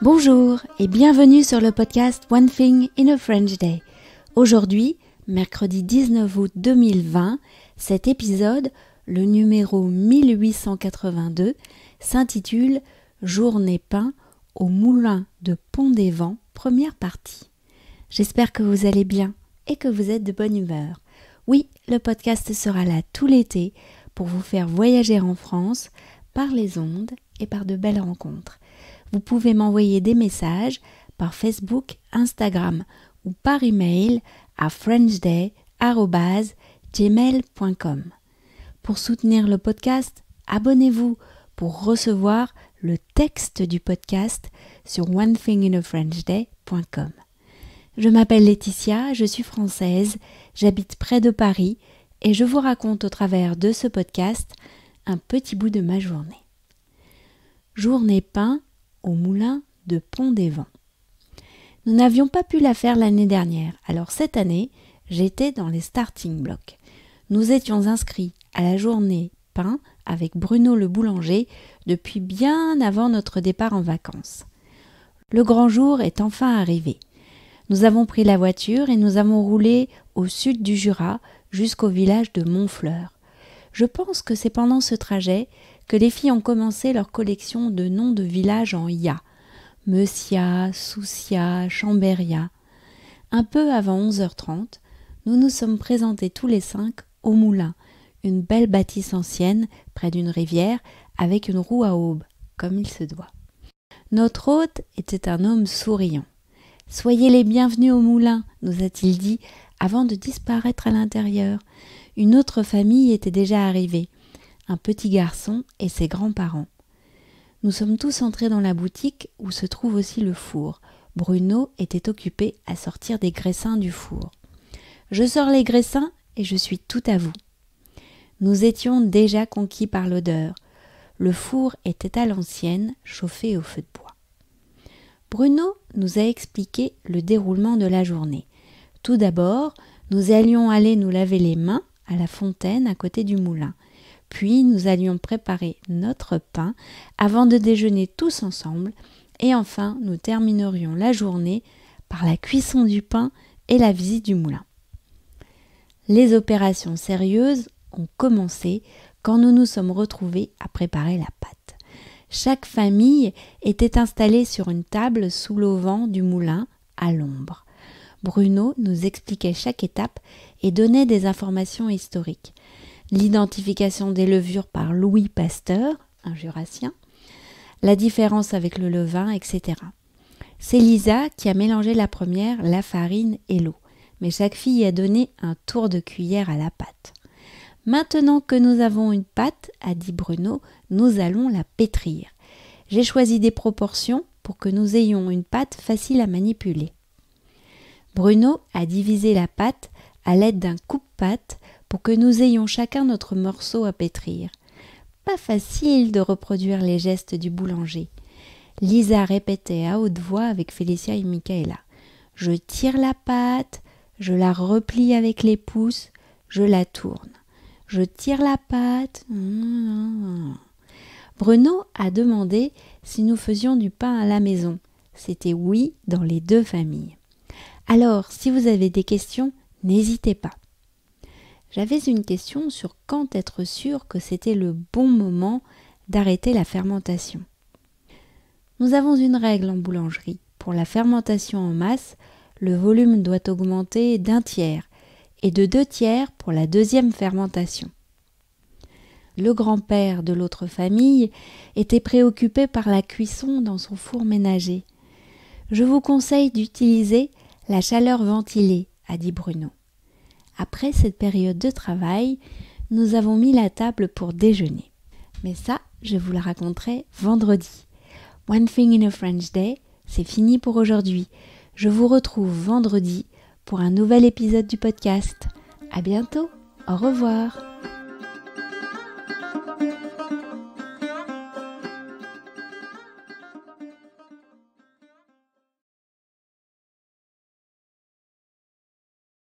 Bonjour et bienvenue sur le podcast One Thing in a French Day. Aujourd'hui, mercredi 19 août 2020, cet épisode, le numéro 1882, s'intitule Journée peint au moulin de Pont des Vents, première partie. J'espère que vous allez bien et que vous êtes de bonne humeur. Oui, le podcast sera là tout l'été pour vous faire voyager en France par les ondes et par de belles rencontres vous pouvez m'envoyer des messages par Facebook, Instagram ou par email à frenchday@gmail.com. Pour soutenir le podcast, abonnez-vous pour recevoir le texte du podcast sur onethinginafrenchday.com. Je m'appelle Laetitia, je suis française, j'habite près de Paris et je vous raconte au travers de ce podcast un petit bout de ma journée. Journée pain au moulin de Pont des Vents. Nous n'avions pas pu la faire l'année dernière, alors cette année, j'étais dans les starting blocks. Nous étions inscrits à la journée pain avec Bruno le boulanger depuis bien avant notre départ en vacances. Le grand jour est enfin arrivé. Nous avons pris la voiture et nous avons roulé au sud du Jura jusqu'au village de Montfleur. Je pense que c'est pendant ce trajet que les filles ont commencé leur collection de noms de villages en Ya, Messia, Soucia, Chambéria. Un peu avant 11h30, nous nous sommes présentés tous les cinq au moulin, une belle bâtisse ancienne près d'une rivière avec une roue à aube, comme il se doit. Notre hôte était un homme souriant. Soyez les bienvenus au moulin, nous a-t-il dit avant de disparaître à l'intérieur. Une autre famille était déjà arrivée un petit garçon et ses grands-parents. Nous sommes tous entrés dans la boutique où se trouve aussi le four. Bruno était occupé à sortir des graissins du four. Je sors les graissins et je suis tout à vous. Nous étions déjà conquis par l'odeur. Le four était à l'ancienne, chauffé au feu de bois. Bruno nous a expliqué le déroulement de la journée. Tout d'abord, nous allions aller nous laver les mains à la fontaine à côté du moulin. Puis nous allions préparer notre pain avant de déjeuner tous ensemble. Et enfin, nous terminerions la journée par la cuisson du pain et la visite du moulin. Les opérations sérieuses ont commencé quand nous nous sommes retrouvés à préparer la pâte. Chaque famille était installée sur une table sous l'auvent du moulin à l'ombre. Bruno nous expliquait chaque étape et donnait des informations historiques l'identification des levures par Louis Pasteur, un jurassien, la différence avec le levain, etc. C'est Lisa qui a mélangé la première, la farine et l'eau, mais chaque fille a donné un tour de cuillère à la pâte. Maintenant que nous avons une pâte, a dit Bruno, nous allons la pétrir. J'ai choisi des proportions pour que nous ayons une pâte facile à manipuler. Bruno a divisé la pâte à l'aide d'un coupe-pâte pour que nous ayons chacun notre morceau à pétrir. Pas facile de reproduire les gestes du boulanger. Lisa répétait à haute voix avec Félicia et Michaela. Je tire la pâte, je la replie avec les pouces, je la tourne. Je tire la pâte. Bruno a demandé si nous faisions du pain à la maison. C'était oui dans les deux familles. Alors, si vous avez des questions, n'hésitez pas j'avais une question sur quand être sûr que c'était le bon moment d'arrêter la fermentation. Nous avons une règle en boulangerie. Pour la fermentation en masse, le volume doit augmenter d'un tiers et de deux tiers pour la deuxième fermentation. Le grand-père de l'autre famille était préoccupé par la cuisson dans son four ménager. Je vous conseille d'utiliser la chaleur ventilée, a dit Bruno. Après cette période de travail, nous avons mis la table pour déjeuner. Mais ça, je vous la raconterai vendredi. One Thing in a French Day, c'est fini pour aujourd'hui. Je vous retrouve vendredi pour un nouvel épisode du podcast. À bientôt, au revoir.